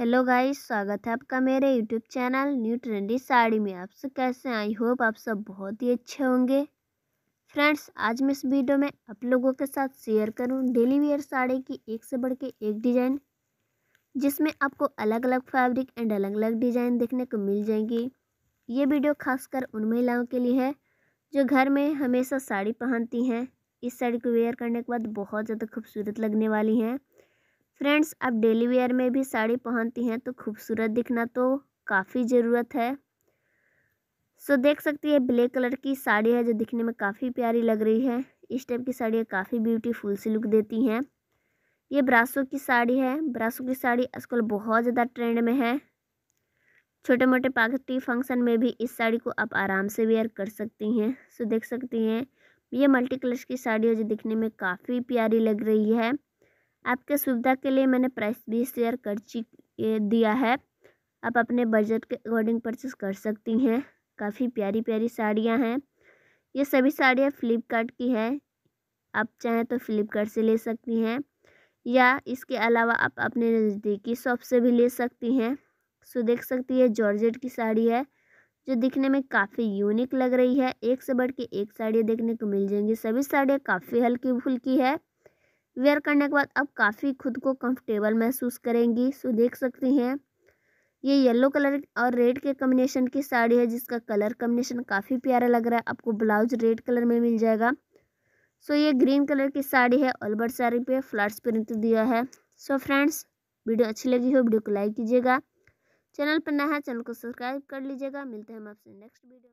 hello guys स्वागत है आपका मेरे YouTube channel new trendy sari में आपसे कैसे आई होप आप सब बहुत ही अच्छे होंगे फ्रेंड्स आज मैं इस वीडियो में आप लोगों के साथ शेयर करूं डेली वेयर साड़ी की एक से बढ़ के एक डिज़ाइन जिसमें आपको अलग अलग फैब्रिक एंड अलग अलग डिज़ाइन देखने को मिल जाएंगी ये वीडियो खासकर उन महिलाओं के लिए है जो घर में हमेशा साड़ी पहनती हैं इस साड़ी को वेयर करने के बाद बहुत ज़्यादा खूबसूरत लगने वाली हैं फ्रेंड्स आप डेली वेयर में भी साड़ी पहनती हैं तो खूबसूरत दिखना तो काफ़ी ज़रूरत है सो so, देख सकती है ब्लैक कलर की साड़ी है जो दिखने में काफ़ी प्यारी लग रही है इस टाइप की साड़ियाँ काफ़ी ब्यूटीफुल सी लुक देती हैं ये ब्रासो की साड़ी है ब्रासो की साड़ी आजकल बहुत ज़्यादा ट्रेंड में है छोटे मोटे पार्टी फंक्शन में भी इस साड़ी को आप आराम से वेयर कर सकती हैं सो देख सकती हैं ये मल्टी कलर्स की साड़ी है जो दिखने में काफ़ी प्यारी लग रही है आपके सुविधा के लिए मैंने प्राइस भी शेयर कर ची दिया है आप अपने बजट के अकॉर्डिंग परचेस कर सकती हैं काफ़ी प्यारी प्यारी साड़ियाँ हैं ये सभी साड़ियाँ फ्लिपकार्ट की हैं आप चाहें तो फ्लिपकार्ट से ले सकती हैं या इसके अलावा आप अपने नज़दीकी शॉप से भी ले सकती हैं सो देख सकती है जॉर्जेट की साड़ी है जो दिखने में काफ़ी यूनिक लग रही है एक से बढ़ के एक साड़ियाँ देखने को मिल जाएंगी सभी साड़ियाँ काफ़ी हल्की फुल्की है वेयर करने के बाद आप काफ़ी खुद को कंफर्टेबल महसूस करेंगी सो देख सकती हैं ये येलो कलर और रेड के कम्बिनेशन की साड़ी है जिसका कलर कम्बिनेशन काफ़ी प्यारा लग रहा है आपको ब्लाउज रेड कलर में मिल जाएगा सो ये ग्रीन कलर की साड़ी है ऑलबर साड़ी पे फ्लार्स प्रिंट दिया है सो फ्रेंड्स वीडियो अच्छी लगी हो वीडियो को लाइक कीजिएगा चैनल पर नया है चैनल को सब्सक्राइब कर लीजिएगा मिलते हैं हम आपसे नेक्स्ट वीडियो